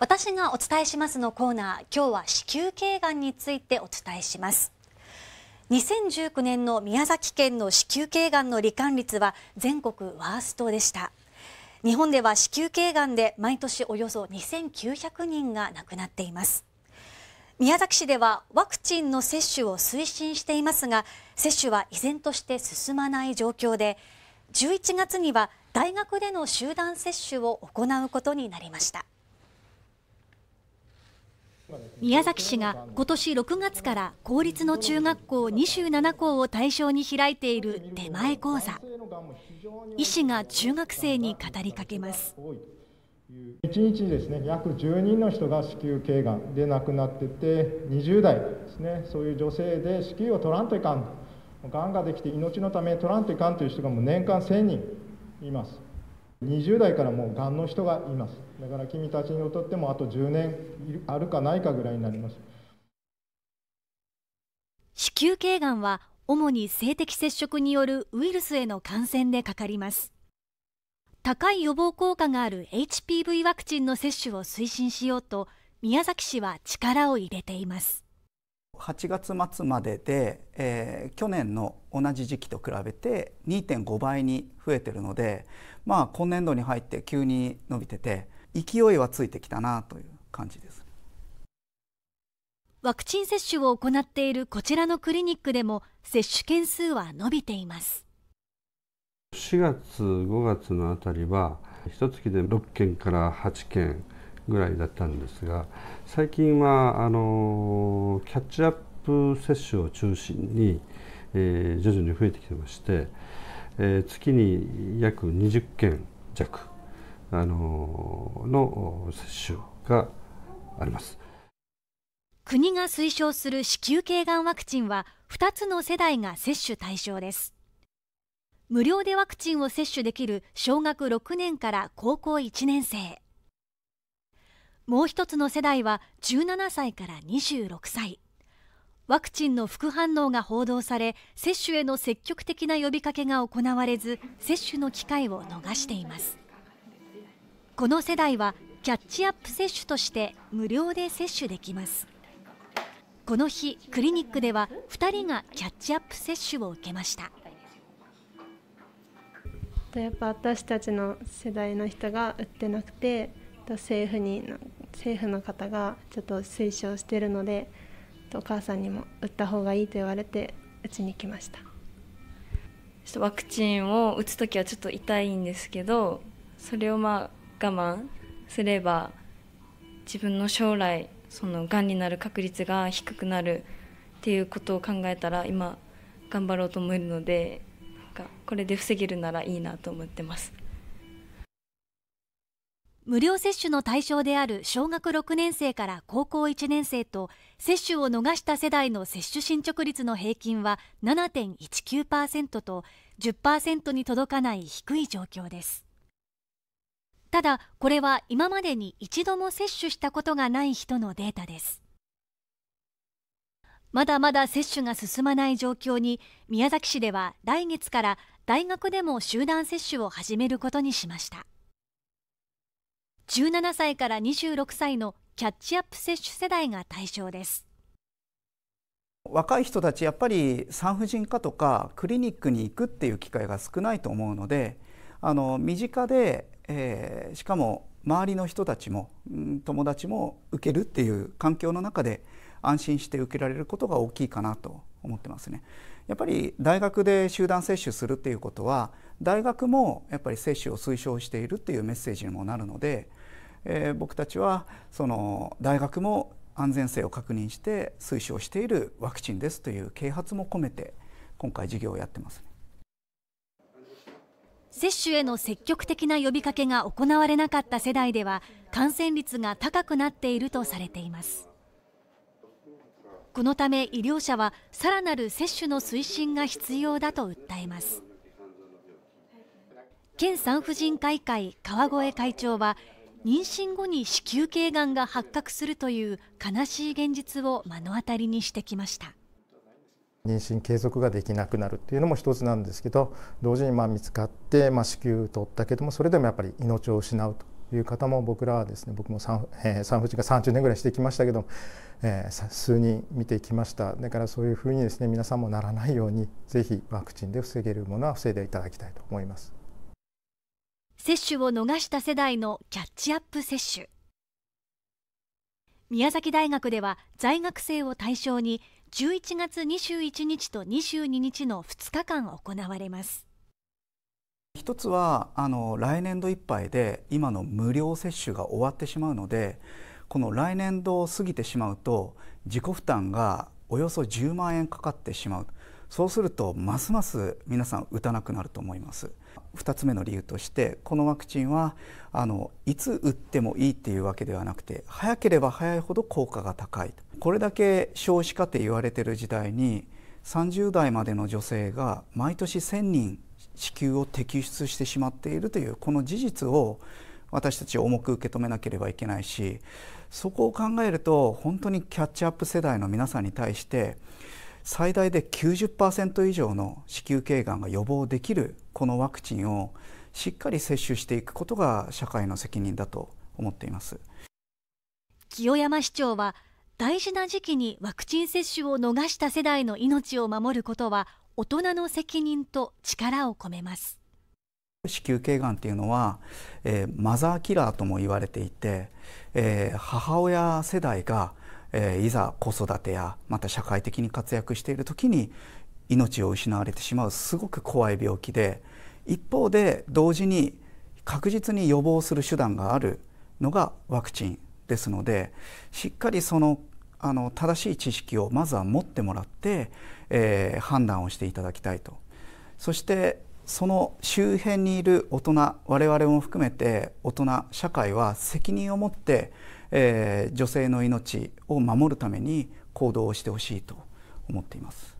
私がお伝えしますのコーナー今日は子宮頸がんについてお伝えします2019年の宮崎県の子宮頸がんの罹患率は全国ワーストでした日本では子宮頸がんで毎年およそ2900人が亡くなっています宮崎市ではワクチンの接種を推進していますが接種は依然として進まない状況で11月には大学での集団接種を行うことになりました宮崎市が今年6月から公立の中学校27校を対象に開いている出前講座医師が中学生に語りかけます1日ですね約10人の人が子宮頸がんで亡くなってて20代ですねそういう女性で子宮を取らんといかんがんができて命のため取らんといかんという人がもう年間1000人います20代からもうがんの人がいますだから君たちにとってもあと10年あるかないかぐらいになります子宮頸がんは主に性的接触によるウイルスへの感染でかかります高い予防効果がある HPV ワクチンの接種を推進しようと宮崎市は力を入れています8月末までで、えー、去年の同じ時期と比べて2.5倍に増えてるので、まあ、今年度に入って急に伸びてて勢いはついてきたなという感じですワクチン接種を行っているこちらのクリニックでも接種件数は伸びています4月5月のあたりは1月で6件から8件ぐらいだったんですが最近はあのキャッチアップ接種を中心に、えー、徐々に増えてきてまして、えー、月に約20件弱、あのの接種があります。国が推奨する子宮頸がんワクチンは2つの世代が接種対象です無料でワクチンを接種できる小学6年から高校1年生もう一つの世代は17歳から26歳ワクチンの副反応が報道され接種への積極的な呼びかけが行われず接種の機会を逃していますこの世代はキャッチアップ接種として無料で接種できますこの日クリニックでは2人がキャッチアップ接種を受けましたやっぱ私たちの世代の人が打ってなくて政府に政府の方がちょっと推奨してるのでお母さんにも打った方がいいと言われて打ちに来ましたワクチンを打つ時はちょっと痛いんですけどそれをまあ我慢すれば自分の将来そのがんになる確率が低くなるっていうことを考えたら今頑張ろうと思えるのでなんかこれで防げるならいいなと思ってます。無料接種の対象である小学6年生から高校1年生と接種を逃した世代の接種進捗率の平均は7.19%と10%に届かない低い状況ですただこれは今までに一度も接種したことがない人のデータですまだまだ接種が進まない状況に宮崎市では来月から大学でも集団接種を始めることにしました17歳から26歳のキャッチアップ接種世代が対象です若い人たちやっぱり産婦人科とかクリニックに行くっていう機会が少ないと思うのであの身近で、えー、しかも周りの人たちも友達も受けるっていう環境の中で安心して受けられることが大きいかなと思ってますね。やっぱり大学で集団接種するっていうことは大学もやっぱり接種を推奨しているっていうメッセージにもなるので、えー、僕たちはその大学も安全性を確認して推奨しているワクチンですという啓発も込めて今回事業をやってます、ね、接種への積極的な呼びかけが行われなかった世代では感染率が高くなっているとされていますこのため医療者はさらなる接種の推進が必要だと訴えます県産婦人科医会川越会長は妊娠後に子宮頸がんが発覚するという悲しい現実を目の当たりにしてきました妊娠継続ができなくなるっていうのも一つなんですけど同時にまあ見つかって、まあ、子宮取ったけどもそれでもやっぱり命を失うという方も僕らはですね僕も産,、えー、産婦人科30年ぐらいしてきましたけど、えー、数人見てきましただからそういうふうにですね皆さんもならないようにぜひワクチンで防げるものは防いでいただきたいと思います。接種を逃した世代のキャッチアップ接種宮崎大学では在学生を対象に11月21日と22日の2日間行われます一つはあの来年度いっぱいで今の無料接種が終わってしまうのでこの来年度を過ぎてしまうと自己負担がおよそ10万円かかってしまうそうするとますます皆さん打たなくなると思います2つ目の理由としてこのワクチンはあのいつ打ってもいいっていうわけではなくて早ければ早いほど効果が高いこれだけ少子化って言われてる時代に30代までの女性が毎年1,000人子宮を摘出してしまっているというこの事実を私たち重く受け止めなければいけないしそこを考えると本当にキャッチアップ世代の皆さんに対して最大で90%以上の子宮頸がんが予防できるこのワクチンをしっかり接種していくことが社会の責任だと思っています清山市長は大事な時期にワクチン接種を逃した世代の命を守ることは大人の責任と力を込めます子宮頸がんっていうのは、えー、マザーキラーとも言われていて、えー、母親世代がえー、いざ子育てやまた社会的に活躍している時に命を失われてしまうすごく怖い病気で一方で同時に確実に予防する手段があるのがワクチンですのでしっかりそのあの正しい知識をまずは持ってもらって、えー、判断をしていただきたいと。そしてその周辺にいる大人我々も含めて大人社会は責任を持ってえー、女性の命を守るために行動をしてほしいと思っています。